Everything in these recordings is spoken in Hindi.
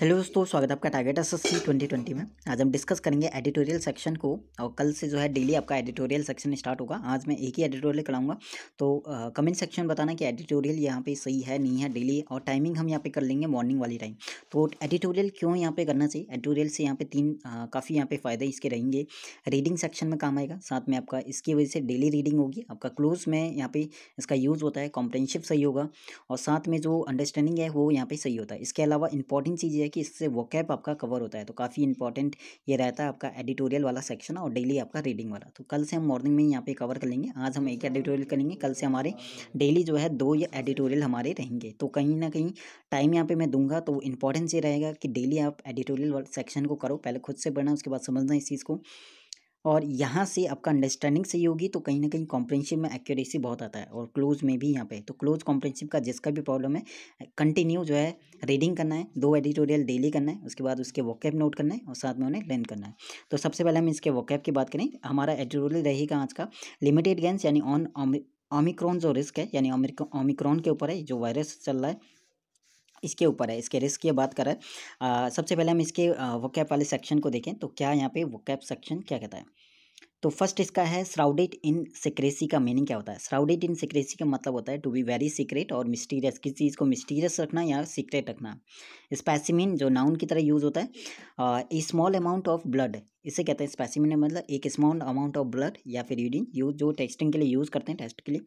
हेलो दोस्तों स्वागत है आपका target S S twenty twenty में आज हम डिस्कस करेंगे एडिटोरियल सेक्शन को और कल से जो है डेली आपका एडिटोरियल सेक्शन स्टार्ट होगा आज मैं एक ही एडिटोरियल कराऊंगा तो कमेंट सेक्शन में बताना कि एडिटोरियल यहाँ पे सही है नहीं है डेली और टाइमिंग हम यहाँ पे कर लेंगे मॉर्निंग वाली टाइम तो एडिटोरियल क्यों यहाँ पर करना चाहिए एडिटोरियल से यहाँ पर तीन काफ़ी यहाँ पे फ़ायदे इसके रहेंगे रीडिंग सेक्शन में काम आएगा साथ में आपका इसकी वजह से डेली रीडिंग होगी आपका क्लोज में यहाँ पर इसका यूज़ होता है कॉम्प्रेंशिप सही होगा और साथ में जो अंडरस्टैंडिंग है वो यहाँ पर सही होता है इसके अलावा इंपॉर्टेंट चीज़ है कि इससे वो कैप आपका कवर होता है तो काफ़ी इंपॉर्टेंट ये रहता है आपका एडिटोरियल वाला सेक्शन और डेली आपका रीडिंग वाला तो कल से हम मॉर्निंग में यहाँ पे कवर कर लेंगे आज हम एक एडिटोरियल हाँ। करेंगे कल से हमारे डेली जो है दो या एडिटोरियल हमारे रहेंगे तो कहीं ना कहीं टाइम यहाँ पर मैं दूंगा तो इंपॉर्टेंस ये रहेगा कि डेली आप एडिटोरियल सेक्शन को करो पहले खुद से पढ़ना उसके बाद समझना इस चीज़ को और यहाँ से आपका अंडरस्टैंडिंग सही होगी तो कहीं ना कहीं कॉम्प्रेंशिप में एक्यूरेसी बहुत आता है और क्लोज में भी यहाँ पे तो क्लोज कॉम्प्रेंशिप का जिसका भी प्रॉब्लम है कंटिन्यू जो है रीडिंग करना है दो एडिटोरियल डेली करना है उसके बाद उसके वॉकैप नोट करना है और साथ में उन्हें लर्न करना है तो सबसे पहले हम इसके वॉकैप की बात करें हमारा एडिटोरियल रहेगा आज का लिमिटेड गेंस यानी ऑन ओमिक्रॉन जो रिस्क है यानी ओमिक्रॉन के ऊपर है जो वायरस चल रहा है इसके ऊपर है इसके रिस्क की बात करें सबसे पहले हम इसके वोकैप वाले सेक्शन को देखें तो क्या यहाँ पे वोकैप सेक्शन क्या कहता है तो फर्स्ट इसका है श्राउडेड इन सिक्रेसी का मीनिंग क्या होता है श्राउडेड इन सिक्रेसी का मतलब होता है टू बी वेरी सीक्रेट और मिस्टीरियस किसी चीज़ को मिस्टीरियस रखना या सीक्रेट रखना स्पेसिमिन जो नाउन की तरह यूज़ होता है a small amount of blood इसे कहते हैं स्पेसिमिन मतलब एक स्मॉल अमाउंट ऑफ ब्लड या फिर रीडिंग यूज जो टेस्टिंग के लिए यूज़ करते हैं टेस्ट के लिए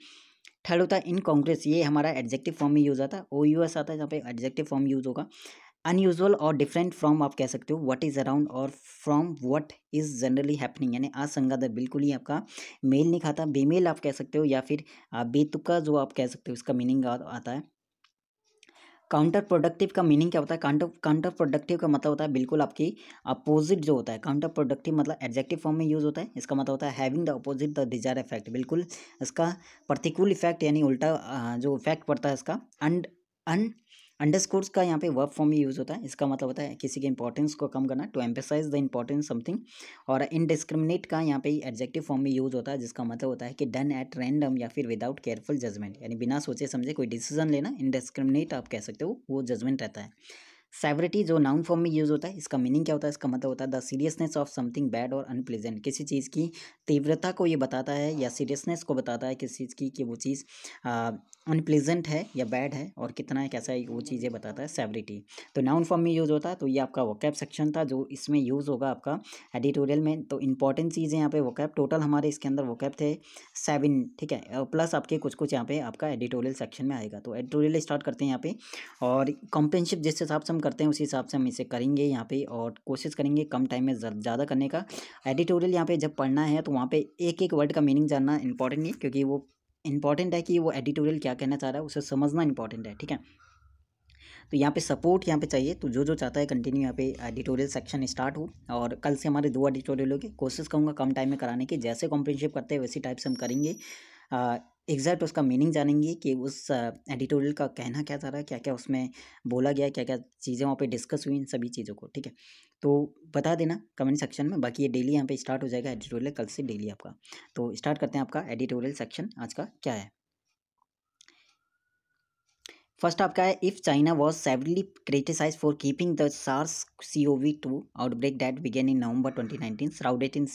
थर्ड होता है इन कांग्रेस ये हमारा एडजेक्टिव फॉर्म में यूज़ आता है ओ यू एस आता है जहाँ पे एडजेक्टिव फॉर्म यूज़ होगा अनयूजअल और डिफरेंट फ्रॉम आप कह सकते हो व्हाट इज़ अराउंड और from what is generally happening यानी असंगत है बिल्कुल ही आपका मेल नहीं खाता बेमेल आप कह सकते हो या फिर बेतुका जो आप कह सकते हो इसका मीनिंग आता है काउंटर प्रोडक्टिव का मीनिंग क्या होता है काउंटर काउंटर प्रोडक्टिव का मतलब होता है बिल्कुल आपकी अपोजिट जो होता है काउंटर प्रोडक्टिव मतलब एडजेक्टिव फॉर्म में यूज होता है इसका मतलब होता है having the opposite the desire effect बिल्कुल इसका प्रतिकूल इफेक्ट यानी उल्टा जो इफेक्ट पड़ता है इसका अंड अन अंडरस्कोर्स का यहाँ पे वर्ब फॉर्म ही यूज़ होता है इसका मतलब होता है किसी के इंपॉर्टेंस को कम करना to emphasize the importance something और इनडिस्क्रिमिनेट का यहाँ पे एडजेक्टिव फॉर्म में यूज़ होता है जिसका मतलब होता है कि डन एट रैंडम या फिर विदाउट केयरफुल जजमेंट यानी बिना सोचे समझे कोई डिसीजन लेना इनडिस्क्रिमिनेट आप कह सकते हो वो जजमेंट रहता है सेवरिटी जो नाउन फॉर्म में यूज़ होता है इसका मीनिंग क्या होता है इसका मतलब होता है the seriousness of something bad और अनप्लेजेंट किसी चीज़ की तीव्रता को ये बताता है या सीरियसनेस को बताता है किसी चीज़ की कि वो चीज़ अनप्लीजेंट है या बैड है और कितना है कैसा है वो चीज़ें बताता है सेवरिटी तो नाउन फॉर्म में यूज़ होता है तो ये आपका वोकैब सेक्शन था जो इसमें यूज़ होगा आपका एडिटोरियल में तो इंपॉर्टेंट चीज़ें यहाँ पे वोकैब टोटल हमारे इसके अंदर वोकैब थे सेवन ठीक है प्लस आपके कुछ कुछ यहाँ पे आपका एडिटोरियल सेक्शन में आएगा तो एडिटोरियल स्टार्ट करते हैं यहाँ पे और कंपेनशिप जिस हिसाब से हम करते हैं उसी हिसाब से हम इसे करेंगे यहाँ पे और कोशिश करेंगे कम टाइम में ज़्यादा करने का एडिटोरियल यहाँ पे जब पढ़ना है तो वहाँ पे एक एक वर्ड का मीनिंग जानना इंपॉर्टेंट है क्योंकि वो इंपॉर्टेंट है कि वो एडिटोरियल क्या कहना चाह रहा है उसे समझना इंपॉर्टेंट है ठीक है तो यहाँ पे सपोर्ट यहाँ पे चाहिए तो जो जो चाहता है कंटिन्यू यहाँ पे एडिटोरियल सेक्शन स्टार्ट हो और कल से हमारे दो एडिटोरियल होगी कोशिश करूँगा कम टाइम में कराने की जैसे कॉम्प्रेनशिप करते हैं वैसी टाइप से हम करेंगे एग्जैक्ट उसका मीनिंग जानेंगे कि उस एडिटोरियल का कहना क्या चाह रहा है क्या क्या उसमें बोला गया क्या क्या चीज़ें वहाँ पर डिस्कस हुई इन सभी चीज़ों को ठीक है तो बता देना कमेंट सेक्शन में बाकी ये डेली यहाँ पे स्टार्ट हो जाएगा एडिटोरियल कल से डेली आपका तो स्टार्ट करते हैं आपका एडिटोरियल सेक्शन आज का क्या है फर्स्ट आपका है if China was severely criticize for keeping the SARS C O V two outbreak that began in November twenty nineteen shrouded in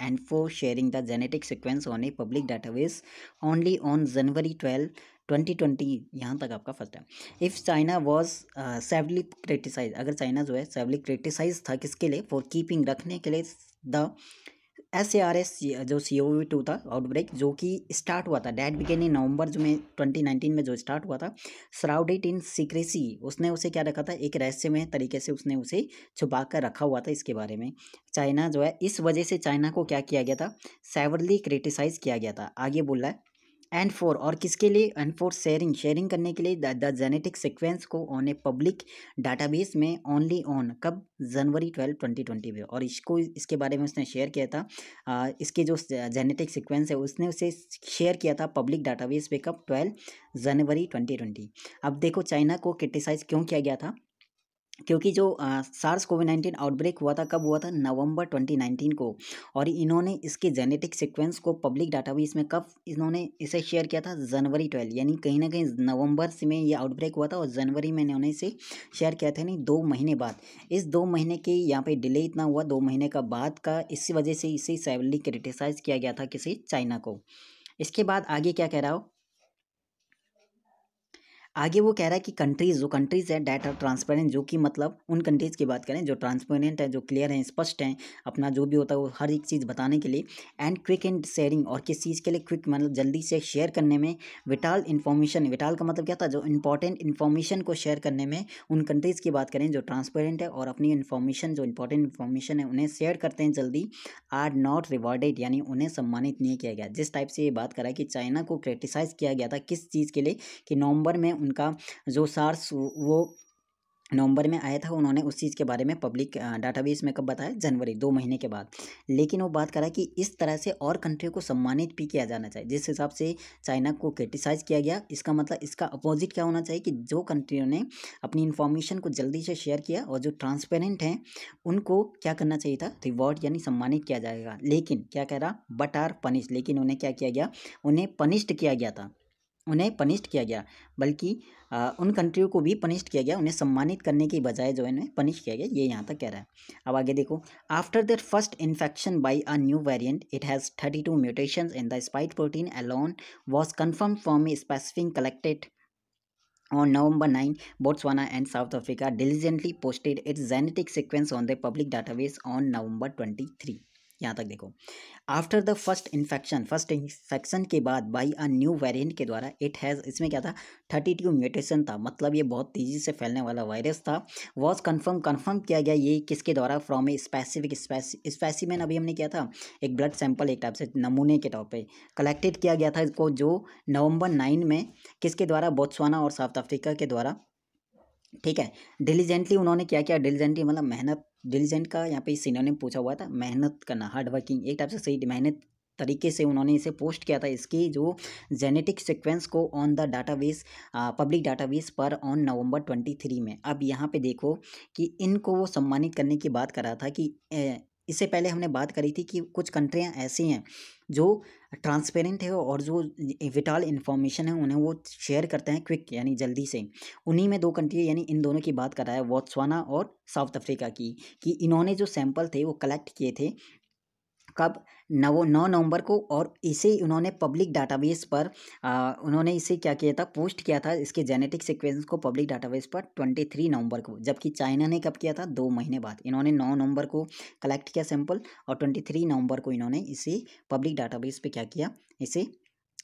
and for sharing the genetic sequence on a public public only on January twelve twenty twenty यहाँ तक आपका फर्स्ट है if China was severely criticize अगर चाइना जो है सेवली क्रिटिसाइज था किसके लिए फॉर कीपिंग रखने के लिए the S A R S जो सी ओ टू था आउटब्रेक जो कि स्टार्ट हुआ था डैट बिगेन नवंबर जो में नाइनटीन में जो स्टार्ट हुआ था सराउडेड इन सीक्रेसी उसने उसे क्या रखा था एक रहस्यमय तरीके से उसने उसे छुपा कर रखा हुआ था इसके बारे में चाइना जो है इस वजह से चाइना को क्या किया गया था सेवरली क्रिटिसाइज किया गया था आगे बोल रहा है एंड फोर और किसके लिए एंड फोर शेयरिंग शेयरिंग करने के लिए द जेनेटिक सिक्वेंस को ऑन ए पब्लिक डाटाबेस में ओनली ऑन on, कब जनवरी ट्वेल्व ट्वेंटी ट्वेंटी में और इसको इसके बारे में उसने शेयर किया था आ, इसके जो जेनेटिक सिक्वेंस है उसने उसे शेयर किया था पब्लिक डाटाबेस पे कब ट्वेल्व जनवरी ट्वेंटी ट्वेंटी अब देखो चाइना को क्रिटिसाइज़ क्यों किया गया था क्योंकि जो सार्स कोविड नाइन्टीन आउटब्रेक हुआ था कब हुआ था नवंबर 2019 को और इन्होंने इसके जेनेटिक सीक्वेंस को पब्लिक डाटाबेस में कब इन्होंने इसे शेयर किया था जनवरी 12 यानी कहीं ना कहीं नवंबर से में ये आउटब्रेक हुआ था और जनवरी में इन्होंने इसे शेयर किया था यानी दो महीने बाद इस दो महीने के यहाँ पर डिले इतना हुआ दो महीने का बाद का इसी वजह से इसे सेवली क्रिटिसाइज़ किया गया था किसी चाइना को इसके बाद आगे क्या कह रहा हो आगे वो कह रहा है कि कंट्रीज जो कंट्रीज है डेट आर ट्रांसपेरेंट जो कि मतलब उन कंट्रीज की बात करें जो ट्रांसपेरेंट है जो क्लियर है स्पष्ट हैं अपना जो भी होता है वो हर एक चीज़ बताने के लिए एंड क्विक एंड शेयरिंग और किस चीज़ के लिए क्विक मतलब जल्दी से शेयर करने में विटाल इन्फॉर्मेशन विटाल का मतलब क्या था जो इंपॉर्टेंट इन्फॉर्मेशन को शेयर करने में उन कंट्रीज़ की बात करें जो ट्रांसपेरेंट है और अपनी इन्फॉर्मेशन जो इंपॉर्टेंट इन्फॉर्मेशन है उन्हें शेयर करते हैं जल्दी आर नॉट रिवॉर्डेड यानी उन्हें सम्मानित नहीं किया गया जिस टाइप से ये बात करा कि चाइना को क्रिटिसाइज़ किया गया था किस चीज़ के लिए कि नवंबर में उनका जो सार्स वो नवंबर में आया था उन्होंने उस चीज़ के बारे में पब्लिक डाटाबेस में कब बताया जनवरी दो महीने के बाद लेकिन वो बात करा कि इस तरह से और कंट्री को सम्मानित भी किया जाना चाहिए जिस हिसाब से चाइना को क्रिटिसाइज किया गया इसका मतलब इसका अपोजिट क्या होना चाहिए कि जो कंट्रियों ने अपनी इन्फॉर्मेशन को जल्दी से शेयर किया और जो ट्रांसपेरेंट हैं उनको क्या करना चाहिए था रिवॉर्ड यानी सम्मानित किया जाएगा लेकिन क्या कह रहा बट आर पनिश लेकिन उन्हें क्या किया गया उन्हें पनिश्ड किया गया था उन्हें पनिश्ड किया गया बल्कि उन कंट्रियों को भी पनिश्ड किया गया उन्हें सम्मानित करने की बजाय जो है उन्हें पनिश किया गया ये यहाँ तक कह रहा है अब आगे देखो after that first infection by a new variant it has thirty two mutation in the spike protein alone was confirmed from specific collected on November nine Botswana and South Africa diligently posted its genetic sequence on the public database on November twenty three यहाँ तक देखो after the first infection first infection के बाद बाई अ न्यू वेरिएंट के द्वारा इट हैज़ इसमें क्या था थर्टी टू म्यूटेशन था मतलब ये बहुत तेज़ी से फैलने वाला वायरस था वॉज कन्फर्म कन्फर्म किया गया ये किसके द्वारा फ्रॉम ए स्पेसिफिक स्पेसिमेन अभी हमने किया था एक ब्लड सैंपल एक टाइप से नमूने के तौर पर कलेक्टेड किया गया था इसको जो नवंबर नाइन में किसके द्वारा बोत्सवाना और साउथ अफ्रीका के द्वारा ठीक है डिलीजेंटली उन्होंने क्या किया डिलीजेंटली मतलब मेहनत डिलीजेंट का यहाँ पे ने पूछा हुआ था मेहनत करना हार्ड वर्किंग एक टाइप से सही मेहनत तरीके से उन्होंने इसे पोस्ट किया था इसकी जो जेनेटिक सीक्वेंस को on the database public database पर ऑन नवंबर थ्री में अब यहाँ पे देखो कि इनको वो सम्मानित करने की बात कर रहा था कि इससे पहले हमने बात करी थी कि कुछ कंट्रियाँ ऐसी हैं जो ट्रांसपेरेंट है और जो विटाल इन्फॉर्मेशन है उन्हें वो शेयर करते हैं क्विक यानी जल्दी से उन्हीं में दो कंट्री यानी इन दोनों की बात कर रहा है वॉट्सवाना और साउथ अफ्रीका की कि इन्होंने जो सैंपल थे वो कलेक्ट किए थे कब नव नौ नवंबर को और इसे उन्होंने पब्लिक डाटाबेस पर आ, उन्होंने इसे क्या किया था पोस्ट किया था इसके जेनेटिक सिक्वेंस को पब्लिक डाटाबेस पर ट्वेंटी थ्री नवंबर को जबकि चाइना ने कब किया था दो महीने बाद इन्होंने नौ नवंबर को कलेक्ट किया सैंपल और ट्वेंटी थ्री नवंबर को इन्होंने इसे पब्लिक डाटाबेस पर क्या किया इसे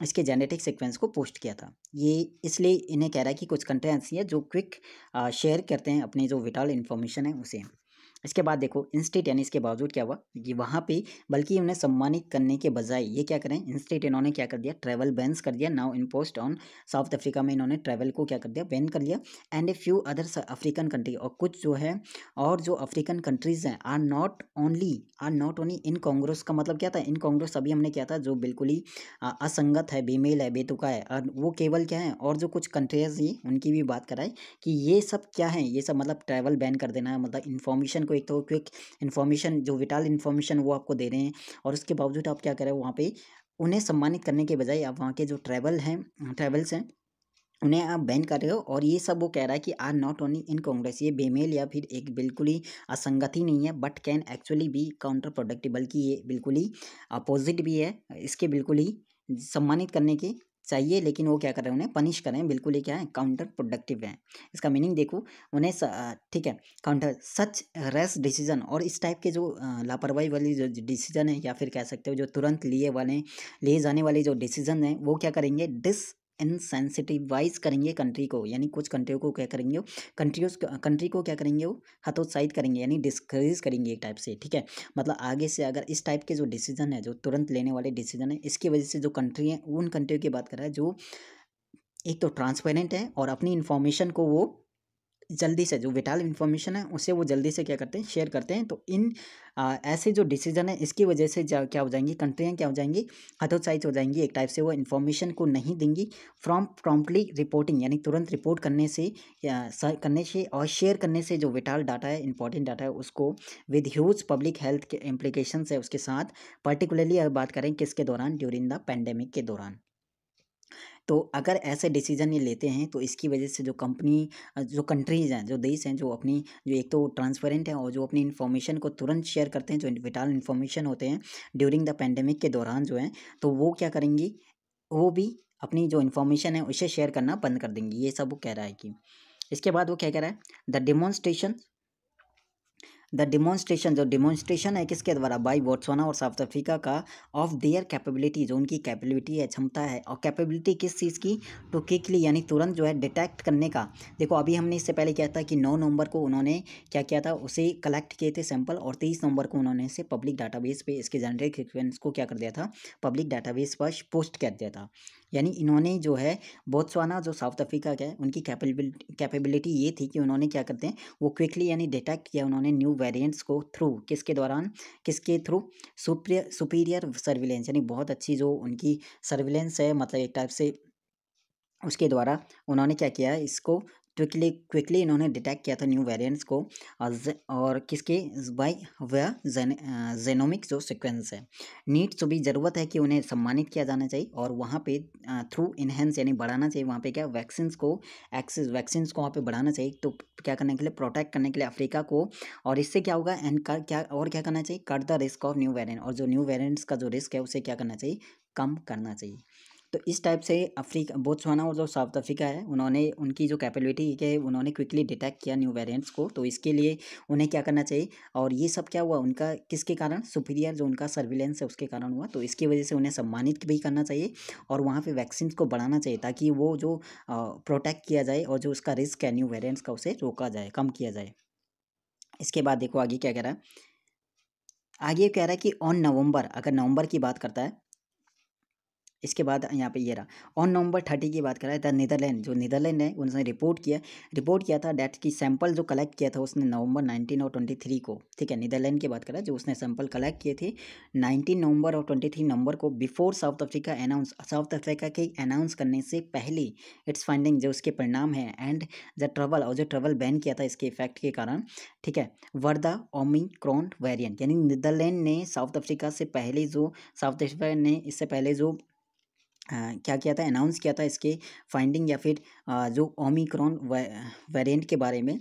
इसके जेनेटिक सिक्वेंस को पोस्ट किया था ये इसलिए इन्हें कह रहा है कि कुछ कंट्री ऐसी है जो क्विक शेयर करते हैं अपनी जो विटाल इन्फॉर्मेशन है उसे इसके बाद देखो इंस्टेट यानी इसके बावजूद क्या हुआ कि वहाँ पे बल्कि उन्हें सम्मानित करने के बजाय ये क्या करें इंस्टेट इन्होंने क्या कर दिया ट्रैवल बैंस कर दिया now imposed on South Africa में इन्होंने ट्रैवल को क्या कर दिया बैन कर लिया and a few other African country और कुछ जो है और जो अफ्रीकन कंट्रीज़ हैं are not only are not only incongruous का मतलब क्या था इन कांग्रेस अभी हमने क्या था जो बिल्कुल ही असंगत है बेमेल है बेतुका है और वो केवल क्या है और जो कुछ कंट्रीज हैं उनकी भी बात कराए कि ये सब क्या है ये सब मतलब ट्रैवल बैन कर देना है मतलब इन्फॉर्मेशन को आपको एक तो क्विक इन्फॉर्मेशन जो विटाल इन्फॉर्मेशन वो आपको दे रहे हैं और उसके बावजूद आप क्या करें वहाँ पर उन्हें सम्मानित करने के बजाय आप वहाँ के जो ट्रैवल हैं ट्रैवल्स हैं उन्हें आप बैन कर रहे हो और ये सब वो कह रहा है कि are not only incongruous ये बेमेल या फिर एक बिल्कुल ही असंगति नहीं है but can actually be counter productive बल्कि ये बिल्कुल ही अपोजिट भी है इसके बिल्कुल ही सम्मानित करने के चाहिए लेकिन वो क्या कर रहे हैं उन्हें पनिश कर रहे हैं बिल्कुल ही क्या है काउंटर प्रोडक्टिव है इसका मीनिंग देखो उन्हें ठीक है काउंटर सच रेस डिसीजन और इस टाइप के जो लापरवाही वाली जो डिसीजन है या फिर कह सकते हो जो तुरंत लिए वाले लिए जाने वाले जो डिसीजन हैं वो क्या करेंगे डिस इनसेंसिटिवाइज करेंगे कंट्री को यानी कुछ कंट्रियों को क्या करेंगे कंट्रीज कंट्री को क्या करेंगे वो हतोत्साहित करेंगे यानी डिस्करेज करेंगे एक टाइप से ठीक है मतलब आगे से अगर इस टाइप के जो डिसीजन है जो तुरंत लेने वाले डिसीजन है इसकी वजह से जो कंट्री हैं उन कंट्रियों की बात कर रहा है जो एक तो ट्रांसपेरेंट है और अपनी इन्फॉर्मेशन को वो जल्दी से जो विटाल इन्फॉर्मेशन है उसे वो जल्दी से क्या करते हैं शेयर करते हैं तो इन आ, ऐसे जो डिसीजन है इसकी वजह से क्या हो जाएंगी कंट्रियाँ क्या हो जाएंगी हतोत्साहित हो जाएंगी एक टाइप से वो इन्फॉर्मेशन को नहीं देंगी फ्रॉम प्रॉम्प्टली रिपोर्टिंग यानी तुरंत रिपोर्ट करने से या करने से और शेयर करने से जो विटाल डाटा है इंपॉर्टेंट डाटा है उसको विद ह्यूज पब्लिक हेल्थ के इम्प्लीकेशन है उसके साथ पर्टिकुलरली अगर बात करें किसके दौरान ड्यूरिंग द पेंडेमिक के दौरान तो अगर ऐसे डिसीजन ये लेते हैं तो इसकी वजह से जो कंपनी जो कंट्रीज़ हैं जो देश हैं जो अपनी जो एक तो ट्रांसपेरेंट हैं और जो अपनी इन्फॉर्मेशन को तुरंत शेयर करते हैं जो विटाल इन्फॉर्मेशन होते हैं ड्यूरिंग द पेंडेमिक के दौरान जो है तो वो क्या करेंगी वो भी अपनी जो इन्फॉर्मेशन है उसे शेयर करना बंद कर देंगी ये सब वो कह रहा है कि इसके बाद वो क्या कह रहा है द डिमॉन्स्ट्रेशन द डिमॉन्स्ट्रेशन जो डिमॉन्स्ट्रेशन है किसके द्वारा बाई बोट्सवाना और साउथ अफ्रीका का ऑफ देयर कैपेबिलिटी जो उनकी कैपेबिलिटी है क्षमता है और कैपेबिलिटी किस चीज़ की टू किकली यानी तुरंत जो है डिटेक्ट करने का देखो अभी हमने इससे पहले क्या था कि नौ नवंबर को उन्होंने क्या किया था उसे कलेक्ट किए थे सैंपल और तेईस नवंबर को उन्होंने इसे पब्लिक डाटाबेस पे इसके जनरेट सिक्वेंस को क्या कर दिया था पब्लिक डाटाबेस पर पोस्ट कर दिया था यानी इन्होंने जो है बोत्सवाना जो साउथ अफ्रीका का है उनकी कैपेबिलिटी ये थी कि उन्होंने क्या करते हैं वो क्विकली यानी डिटेक्ट किया उन्होंने न्यू वेरिएंट्स को थ्रू किसके दौरान किसके थ्रू सुपीरियर सर्विलेंस यानी बहुत अच्छी जो उनकी सर्विलेंस है मतलब एक टाइप से उसके द्वारा उन्होंने क्या किया इसको क्विकली क्विकली इन्होंने डिटेक्ट किया था न्यू वेरिएंट्स को और किसके बाई वह जेनोमिक जो सीक्वेंस है नीट्स भी ज़रूरत है कि उन्हें सम्मानित किया जाना चाहिए और वहाँ पे थ्रू इन्हेंस यानी बढ़ाना चाहिए वहाँ पे क्या वैक्सीन को एक्सेस वैक्सीन को वहाँ पे बढ़ाना चाहिए तो क्या करने के लिए प्रोटेक्ट करने के लिए अफ्रीका को और इससे क्या होगा एंड क्या और क्या करना चाहिए cut the risk of new variant और जो न्यू वेरियंट्स का जो रिस्क है उसे क्या करना चाहिए कम करना चाहिए तो इस टाइप से अफ्रीका बोत्सवाना और जो साउथ अफ्रीका है उन्होंने उनकी जो कैपेबिलिटी है उन्होंने क्विकली डिटेक्ट किया न्यू वेरिएंट्स को तो इसके लिए उन्हें क्या करना चाहिए और ये सब क्या हुआ उनका किसके कारण सुपीरियर जो उनका सर्विलेंस है उसके कारण हुआ तो इसकी वजह से उन्हें सम्मानित भी करना चाहिए और वहाँ पर वैक्सीन को बढ़ाना चाहिए ताकि वो जो प्रोटेक्ट किया जाए और जो उसका रिस्क है न्यू वेरियंट्स का उसे रोका जाए कम किया जाए इसके बाद देखो आगे क्या कह रहा है आगे कह रहा है कि ऑन नवंबर अगर नवंबर की बात करता है इसके बाद यहाँ पे ये रहा ऑन नवंबर थर्टी की बात करें द नीदरलैंड जो नीदरलैंड है उन्होंने रिपोर्ट किया रिपोर्ट किया था डेट की सैंपल जो कलेक्ट किया था उसने नवंबर नाइनटीन और ट्वेंटी थ्री को ठीक है नीदरलैंड की बात करें जो उसने सैंपल कलेक्ट किए थे नाइनटीन नवंबर और ट्वेंटी थ्री नवंबर को before South Africa announce South Africa के अनाउंस करने से पहले इट्स फाइंडिंग जो उसके परिणाम है एंड द ट्रेवल और जो ट्रेवल बैन किया था इसके इफेक्ट के कारण ठीक है वर द ओमिक्रॉन वेरियंट यानी नीदरलैंड ने साउथ अफ्रीका से पहले जो साउथ अफ्रीका ने इससे पहले जो क्या किया था अनाउंस किया था इसके फाइंडिंग या फिर जो ओमिक्रॉन वेरिएंट के बारे में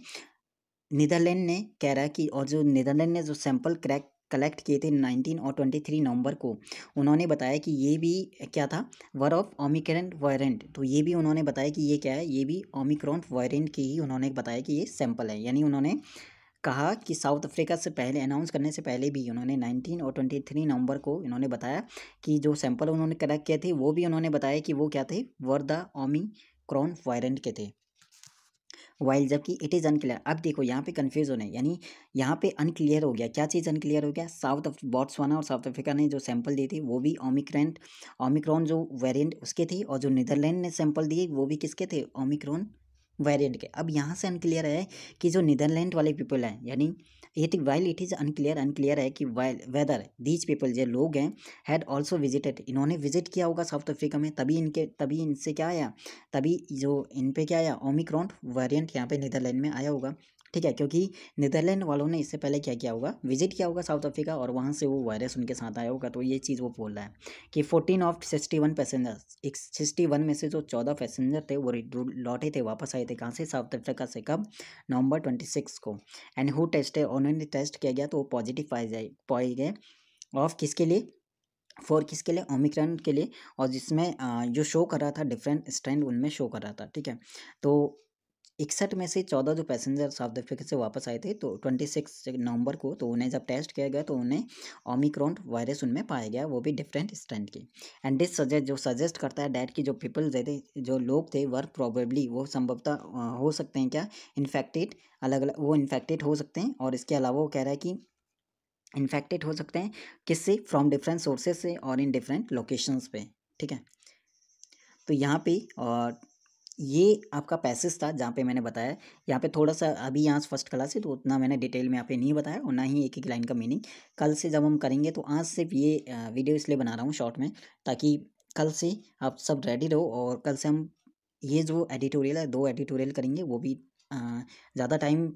नीदरलैंड ने कह रहा है कि और जो नीदरलैंड ने जो सैंपल क्रैक कलेक्ट किए थे नाइनटीन और ट्वेंटी थ्री नवंबर को उन्होंने बताया कि ये भी क्या था वर ऑफ ओमिक्रॉन वायरेंट तो ये भी उन्होंने बताया कि ये क्या है ये भी ओमिक्रॉन वायरेंट की ही उन्होंने बताया कि ये सैंपल है यानी उन्होंने कहा कि साउथ अफ्रीका से पहले अनाउंस करने से पहले भी उन्होंने 19 और 23 नवंबर को इन्होंने बताया कि जो सैंपल उन्होंने कलेक्ट किए थे वो भी उन्होंने बताया कि वो क्या थे वर्दा ओमी क्रॉन वायरेंट के थे वाइल जबकि इट इज़ अनक्लियर अब देखो यहाँ पे कन्फ्यूज़ होने यानी यहाँ पे अनक्लियर हो गया क्या चीज़ अनक्लियर हो गया साउथ बॉट्सवाना और साउथ अफ्रीका ने जो सैंपल दिए थे वो भी ओमिक्रॉन ओमिक्रॉन जो वेरिएंट उसके थे और जो नीदरलैंड ने सैंपल दिए वो भी किसके थे ओमिक्रॉन वेरिएंट के अब यहाँ से अनक्लियर है कि जो नीदरलैंड वाले पीपल हैं यानी it while it is unclear unclear है कि वाइल वेदर दीज पीपल जो लोग हैं हैड ऑल्सो विजिटेड इन्होंने विजिट किया होगा साउथ अफ्रीका में तभी इनके तभी इनसे क्या आया तभी जो इन पे क्या आया ओमिक्रॉन वेरियंट यहाँ पे नीदरलैंड में आया होगा ठीक है क्योंकि नीदरलैंड वालों ने इससे पहले क्या किया होगा विजिट किया होगा साउथ अफ्रीका और वहाँ से वो वायरस उनके साथ आया होगा तो ये चीज़ वो बोल रहा है कि fourteen of sixty one passengers एक सिक्सटी वन में से जो चौदह पैसेंजर थे वो लौटे थे वापस आए थे कहाँ से साउथ अफ्रीका से कब नवंबर ट्वेंटी सिक्स को एंड हु टेस्ट है उन्होंने टेस्ट किया गया तो वो पॉजिटिव पाए जाए पाए गए ऑफ किसके लिए फोर किसके लिए ओमिक्रॉन के लिए और जिसमें जो शो कर रहा था डिफरेंट स्टैंड उनमें शो कर रहा था ठीक है तो इकसठ में से चौदह जो पैसेंजर साउथ अफ्रीका से वापस आए थे तो ट्वेंटी सिक्स नवंबर को तो उन्हें जब टेस्ट किया गया तो उन्हें ओमिक्रॉन वायरस उनमें पाया गया वो भी डिफरेंट स्ट्रेंथ की एंड दिस सजेस्ट जो सजेस्ट करता है डैट की जो पीपल थे जो लोग थे वर प्रॉबेबली वो संभवतः हो सकते हैं क्या इन्फेक्टेड अलग अलग वो इन्फेक्टेड हो सकते हैं और इसके अलावा वो कह रहा है कि इन्फेक्टेड हो सकते हैं किससे फ्रॉम डिफरेंट सोर्सेज से और इन डिफरेंट लोकेशंस पे ठीक है तो यहाँ पे और ये आपका पैसेज था जहाँ पे मैंने बताया यहाँ पे थोड़ा सा अभी यहाँ फर्स्ट क्लास है तो उतना मैंने डिटेल में यहाँ पे नहीं बताया और ना ही एक एक लाइन का मीनिंग कल से जब हम करेंगे तो आज सिर्फ ये वीडियो इसलिए बना रहा हूँ शॉर्ट में ताकि कल से आप सब रेडी रहो और कल से हम ये जो एडिटोरियल है दो एडिटोरियल करेंगे वो भी ज़्यादा टाइम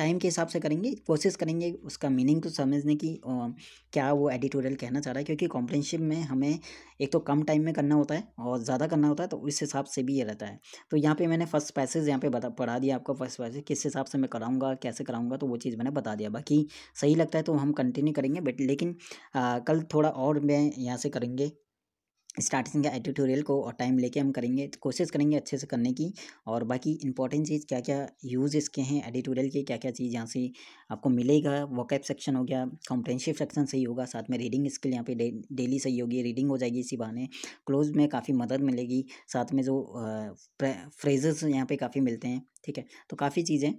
टाइम के हिसाब से करेंगे कोशिश करेंगे उसका मीनिंग को समझने की और क्या वो एडिटोरियल कहना चाह रहा है क्योंकि कॉम्प्लेनशिप में हमें एक तो कम टाइम में करना होता है और ज़्यादा करना होता है तो उस हिसाब से भी ये रहता है तो यहाँ पे मैंने फर्स्ट पैसेज यहाँ पे बता पढ़ा दिया आपका फर्स्ट पैसेज किस हिसाब से मैं कराऊँगा कैसे कराऊँगा तो वो चीज़ मैंने बता दिया बाकी सही लगता है तो हम कंटिन्यू करेंगे बट लेकिन आ, कल थोड़ा और मैं यहाँ से करेंगे स्टार्टिंग का एडिटोरियल को और टाइम लेके हम करेंगे तो कोशिश करेंगे अच्छे से करने की और बाकी इंपॉर्टेंट चीज़ क्या क्या यूज़ इसके हैं एडिटोरियल के क्या क्या चीज़ यहाँ से आपको मिलेगा वॉकअप सेक्शन हो गया कॉम्प्रेंशिव सेक्शन सही होगा साथ में रीडिंग स्किल यहाँ पे डे, डेली सही होगी रीडिंग हो जाएगी इसी बहाने क्लोज में काफ़ी मदद मिलेगी साथ में जो फ्रेजेस यहाँ पर काफ़ी मिलते हैं ठीक है तो काफ़ी चीज़ें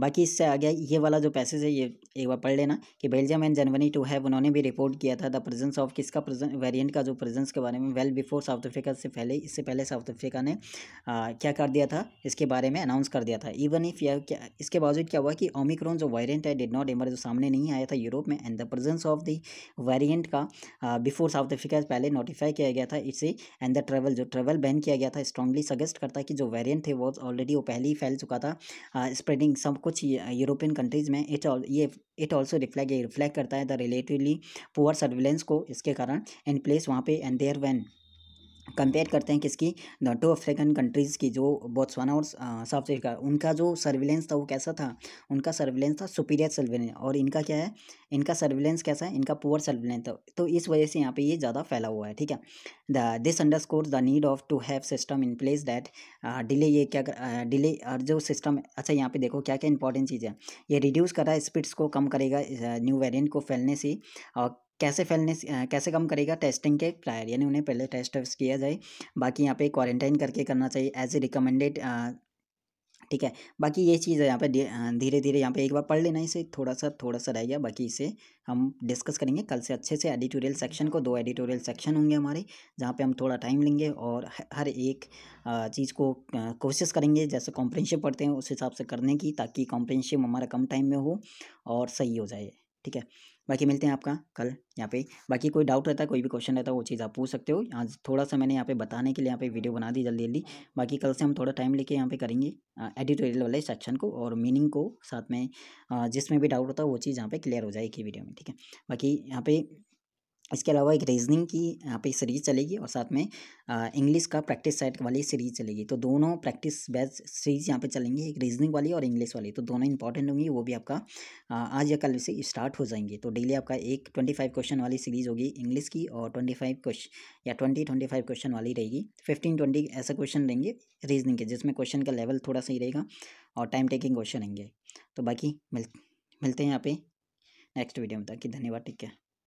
बाकी इससे आ गया ये वाला जो पैसेज है ये एक बार पढ़ लेना कि Belgium and Germany to have उन्होंने भी रिपोर्ट किया था द प्रेजेंस ऑफ किसका प्रेजेंट वेरिएंट का जो प्रेजेंस के बारे में वेल बिफोर साउथ अफ्रीका से पहले इससे पहले साउथ अफ्रीका ने आ, क्या कर दिया था इसके बारे में अनाउंस कर दिया था इवन इफ यह क्या इसके बावजूद क्या हुआ कि ओमिक्रॉन जो वेरियंट है डिड नॉट एमर जो सामने नहीं आया था यूरोप में and the presence of the variant का बिफोर साउथ अफ्रीका से पहले नोटिफाई किया गया था इसे एंड द ट्रेवल जो ट्रेवल बैन किया गया था स्ट्रॉन्गली सजेस्ट करता कि जो वेरियंट थे वो ऑलरेडी वो पहले ही फैल चुका था स्प्रेडिंग सम कुछ यूरोपियन कंट्रीज़ में इट ये इट ऑल्सो रिफ्लेक्ट रिफ्लेक्ट करता है द रिलेटिवली पुअर सर्विलेंस को इसके कारण इन प्लेस वहाँ पे एंड देयर वैन कंपेयर करते हैं किसकी द टू अफ्रीकन कंट्रीज़ की जो बोत्सवाना और साउथ अफ्रीका उनका जो सर्विलेंस था वो कैसा था उनका सर्विलेंस था सुपीरियर सर्विलेंस और इनका क्या है इनका सर्विलेंस कैसा है इनका पुअर सर्विलेंस था तो इस वजह से यहाँ पे ये ज़्यादा फैला हुआ है ठीक है the this underscore the need of to have system in place that delay ये क्या डिले और जो सिस्टम अच्छा यहाँ पे देखो क्या क्या इंपॉर्टेंट चीज़ है ये रिड्यूस कर रहा है स्पीड्स को कम करेगा न्यू वेरियंट को फैलने से और कैसे फैलने कैसे कम करेगा टेस्टिंग के प्रायर यानी उन्हें पहले टेस्ट किया जाए बाकी यहाँ पे क्वारंटाइन करके करना चाहिए एज ए रिकमेंडेड ठीक है बाकी ये चीज़ है यहाँ पे धीरे धीरे यहाँ पे एक बार पढ़ लेना इसे थोड़ा सा थोड़ा सा रह गया बाकी इसे हम डिस्कस करेंगे कल से अच्छे से एडिटोरियल सेक्शन को दो एडिटोरियल सेक्शन होंगे हमारे जहाँ पे हम थोड़ा टाइम लेंगे और हर एक चीज़ को कोशिश करेंगे जैसे कॉम्प्रेंशिप पढ़ते हैं उस हिसाब से करने की ताकि कॉम्प्रेंशिप हमारा कम टाइम में हो और सही हो जाए ठीक है बाकी मिलते हैं आपका कल यहाँ पे बाकी कोई डाउट रहता है कोई भी क्वेश्चन रहता है वो चीज़ आप पूछ सकते हो यहाँ थोड़ा सा मैंने यहाँ पे बताने के लिए यहाँ पे वीडियो बना दी जल्दी जल्दी बाकी कल से हम थोड़ा टाइम लेके यहाँ पे करेंगे एडिटोरियल वाले सेक्शन को और मीनिंग को साथ में जिसमें भी डाउट होता है वो चीज़ यहाँ पे क्लियर हो जाएगी वीडियो में ठीक है बाकी यहाँ पे इसके अलावा एक रीजनिंग की यहाँ पे सीरीज चलेगी और साथ में इंग्लिश का प्रैक्टिस सेट वाली सीरीज चलेगी तो दोनों प्रैक्टिस बेस्ट सीरीज यहाँ पे चलेंगी एक रीजनिंग वाली और इंग्लिश वाली तो दोनों इंपॉर्टेंट होंगी वो भी आपका आज या कल से स्टार्ट हो जाएंगे तो डेली आपका एक ट्वेंटी फाइव क्वेश्चन वाली सीरीज होगी इंग्लिश की और ट्वेंटी फाइव क्वेश्चन या ट्वेंटी ट्वेंटी फाइव क्वेश्चन वाली रहेगी फिफ्टीन ट्वेंटी ऐसा क्वेश्चन रहेंगे रीजनिंग के जिसमें क्वेश्चन का लेवल थोड़ा सही रहेगा और टाइम टेकिंग क्वेश्चन रहेंगे तो बाकी मिल मिलते हैं यहाँ पे नेक्स्ट वीडियो में कि धन्यवाद ठीक है